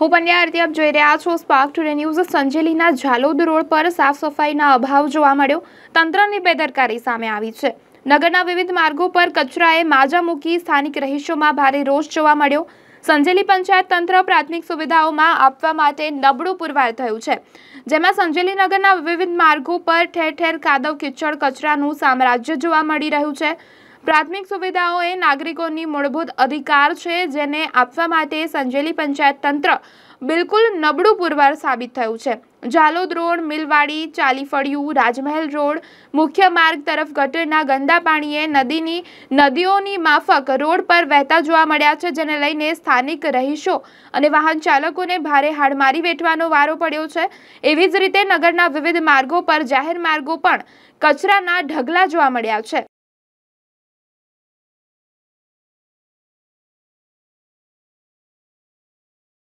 હું પંડ્યા આરતી આપ જોઈ રહ્યા છો સ્પાર્ક ટુડે ન્યૂઝ સંજેલીના ઝાલોદ રોડ પર સાફ સફાઈના અભાવ જોવા મળ્યો તંત્રની બેદરકારી સામે આવી છે નગરના વિવિધ માર્ગો પર કચરાએ માજા મૂકી સ્થાનિક રહીશોમાં ભારે રોષ જોવા મળ્યો સંજેલી પંચાયત તંત્ર પ્રાથમિક સુવિધાઓમાં આપવા માટે નબળું પુરવાર થયું છે જેમાં સંજેલી નગરના વિવિધ માર્ગો પર ઠેર ઠેર કાદવ કિચડ કચરાનું સામ્રાજ્ય જોવા મળી રહ્યું છે પ્રાથમિક સુવિધાઓ એ નાગરિકોની મૂળભૂત અધિકાર છે જેને આપવા માટે સંજેલી પંચાયત તંત્ર બિલકુલ નબળું પુરવાર સાબિત થયું છે ઝાલોદ રોડ મિલવાડી ચાલીફળિયું રાજમહેલ રોડ મુખ્ય માર્ગ તરફ ગટરના ગંદા પાણીએ નદીની નદીઓની માફક રોડ પર વહેતા જોવા મળ્યા છે જેને લઈને સ્થાનિક રહીશો અને વાહન ચાલકોને ભારે હાડમારી વેઠવાનો વારો પડ્યો છે એવી જ રીતે નગરના વિવિધ માર્ગો પર જાહેર માર્ગો પણ કચરાના ઢગલા જોવા મળ્યા છે